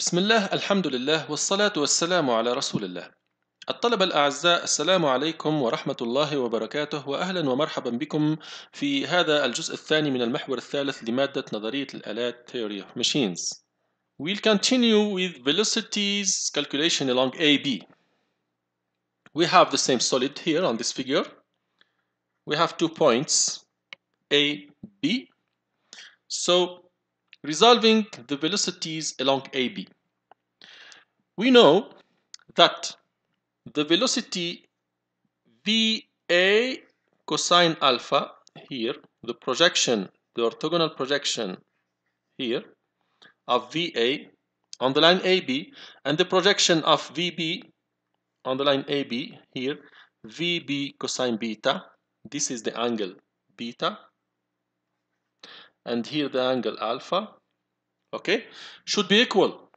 بسم الله الحمد لله والصلاة والسلام على رسول الله. الطلبة الأعزاء السلام عليكم ورحمة الله وبركاته وأهلا ومرحبا بكم في هذا الجزء الثاني من المحور الثالث لمادة نظرية الآلات Theory of Machines. We'll continue with velocities calculation along AB. We have the same solid here on this figure. We have two points A, B. So resolving the velocities along AB. We know that the velocity VA cosine alpha here, the projection, the orthogonal projection here of VA on the line AB and the projection of VB on the line AB here, VB cosine beta, this is the angle beta and here the angle alpha okay should be equal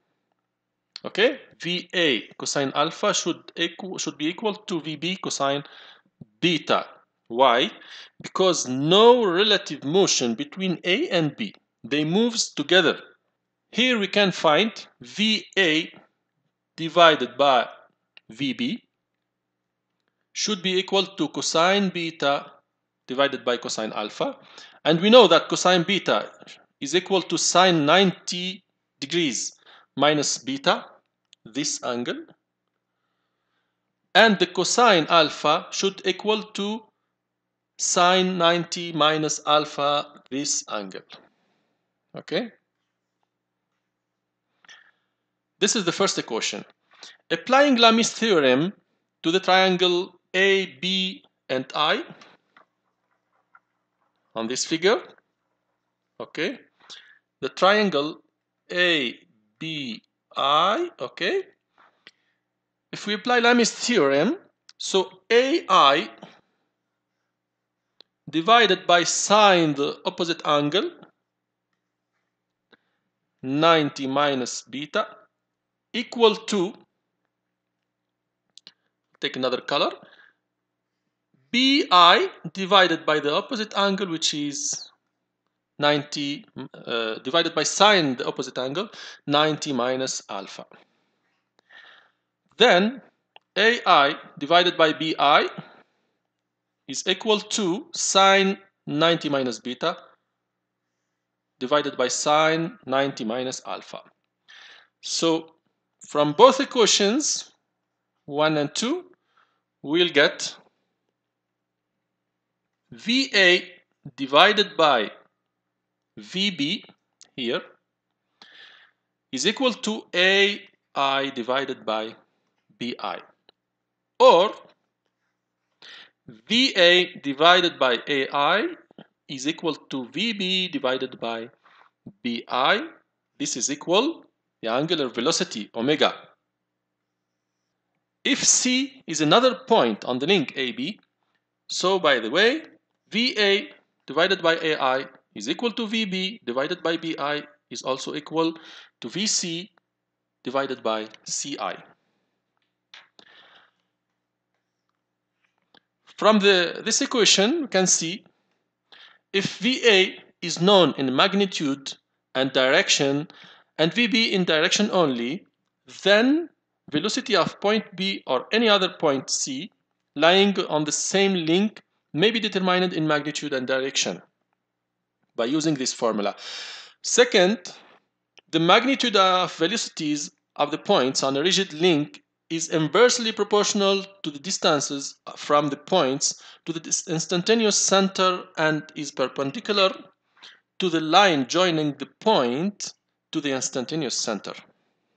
okay VA cosine alpha should equal should be equal to VB cosine beta why because no relative motion between A and B they moves together here we can find VA divided by VB should be equal to cosine beta divided by cosine alpha and we know that cosine beta is equal to sine 90 degrees minus beta, this angle. And the cosine alpha should equal to sine 90 minus alpha, this angle. Okay? This is the first equation. Applying Lamy's theorem to the triangle A, B, and I, on this figure okay the triangle ABI okay if we apply Lamy's theorem so AI divided by sine the opposite angle 90 minus beta equal to take another color BI divided by the opposite angle, which is 90, uh, divided by sine, the opposite angle, 90 minus alpha. Then AI divided by BI is equal to sine 90 minus beta divided by sine 90 minus alpha. So from both equations, 1 and 2, we'll get VA divided by VB here is equal to AI divided by BI or VA divided by AI is equal to VB divided by BI. This is equal the angular velocity omega. If C is another point on the link AB, so by the way, VA divided by AI is equal to VB divided by BI is also equal to VC divided by CI. From the, this equation, we can see if VA is known in magnitude and direction and VB in direction only, then velocity of point B or any other point C lying on the same link may be determined in magnitude and direction by using this formula. Second, the magnitude of velocities of the points on a rigid link is inversely proportional to the distances from the points to the instantaneous center and is perpendicular to the line joining the point to the instantaneous center.